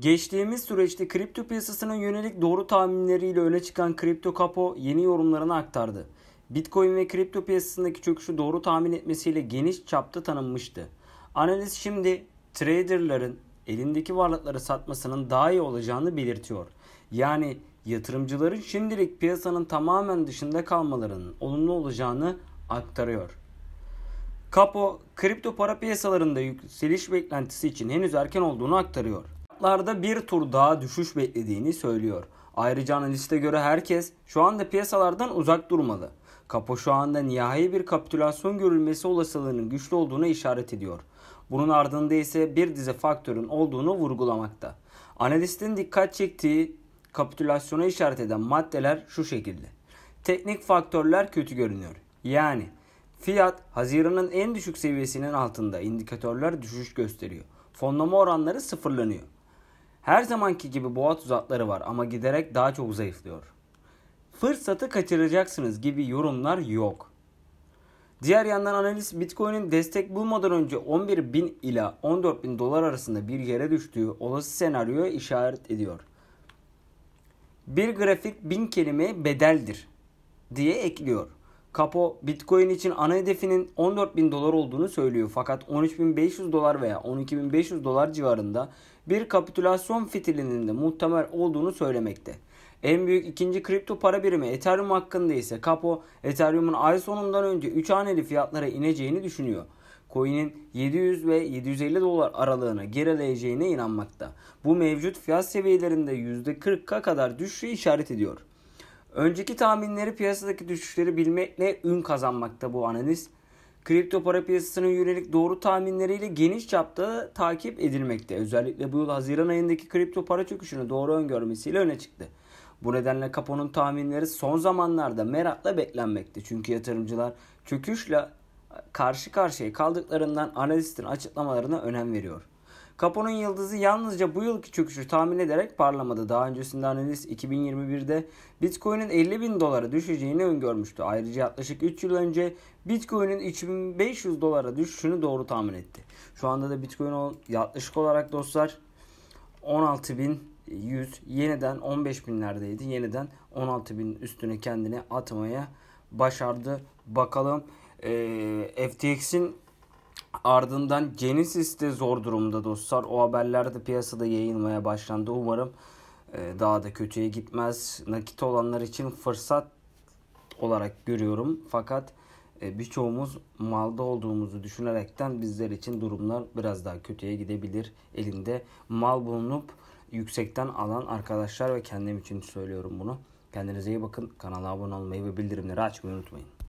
Geçtiğimiz süreçte kripto piyasasına yönelik doğru tahminleriyle öne çıkan Kripto Kapo yeni yorumlarını aktardı. Bitcoin ve kripto piyasasındaki çöküşü doğru tahmin etmesiyle geniş çapta tanınmıştı. Analiz şimdi traderların elindeki varlıkları satmasının daha iyi olacağını belirtiyor. Yani yatırımcıların şimdilik piyasanın tamamen dışında kalmalarının olumlu olacağını aktarıyor. Kapo, kripto para piyasalarında yükseliş beklentisi için henüz erken olduğunu aktarıyor fiyatlarda bir tur daha düşüş beklediğini söylüyor. Ayrıca analiste göre herkes şu anda piyasalardan uzak durmalı. Kapo şu anda nihai bir kapitülasyon görülmesi olasılığının güçlü olduğunu işaret ediyor. Bunun ardında ise bir dizi faktörün olduğunu vurgulamakta. Analistin dikkat çektiği kapitülasyona işaret eden maddeler şu şekilde. Teknik faktörler kötü görünüyor. Yani fiyat Haziran'ın en düşük seviyesinin altında indikatörler düşüş gösteriyor. Fonlama oranları sıfırlanıyor. Her zamanki gibi boğaz uzatları var ama giderek daha çok zayıflıyor. Fırsatı kaçıracaksınız gibi yorumlar yok. Diğer yandan analiz Bitcoin'in destek bulmadan önce 11 bin ila 14 bin dolar arasında bir yere düştüğü olası senaryoya işaret ediyor. Bir grafik bin kelime bedeldir diye ekliyor. Kapo Bitcoin için ana hedefinin 14 bin dolar olduğunu söylüyor fakat 13.500 dolar veya 12.500 dolar civarında bir kapitülasyon fitilinin de muhtemel olduğunu söylemekte. En büyük ikinci kripto para birimi Ethereum hakkında ise Kapo Ethereum'un ay sonundan önce 3 haneli fiyatlara ineceğini düşünüyor. Coin'in 700 ve 750 dolar aralığına gerileyeceğine inanmakta. Bu mevcut fiyat seviyelerinde %40'a kadar düşüşü işaret ediyor. Önceki tahminleri piyasadaki düşüşleri bilmekle ün kazanmakta bu analiz. Kripto para piyasasının yönelik doğru tahminleriyle geniş çapta takip edilmekte. Özellikle bu yıl Haziran ayındaki kripto para çöküşünü doğru öngörmesiyle öne çıktı. Bu nedenle Kapo'nun tahminleri son zamanlarda merakla beklenmekte. Çünkü yatırımcılar çöküşle karşı karşıya kaldıklarından analistin açıklamalarına önem veriyor. Kaponun yıldızı yalnızca bu yılki çöküşü tahmin ederek parlamadı. Daha öncesinde analiz 2021'de Bitcoin'in 50 bin dolara düşeceğini öngörmüştü. Ayrıca yaklaşık 3 yıl önce Bitcoin'in 3500 dolara düşüşünü doğru tahmin etti. Şu anda da Bitcoin yaklaşık olarak dostlar 16.100 yeniden 15.000'lerdeydi. Yeniden 16.000 üstüne kendini atmaya başardı. Bakalım e, FTX'in Ardından Genesis de zor durumda dostlar. O haberler de piyasada yayılmaya başlandı. Umarım e, daha da kötüye gitmez. Nakit olanlar için fırsat olarak görüyorum. Fakat e, birçoğumuz malda olduğumuzu düşünerekten bizler için durumlar biraz daha kötüye gidebilir. Elinde mal bulunup yüksekten alan arkadaşlar ve kendim için söylüyorum bunu. Kendinize iyi bakın. Kanala abone olmayı ve bildirimleri açmayı unutmayın.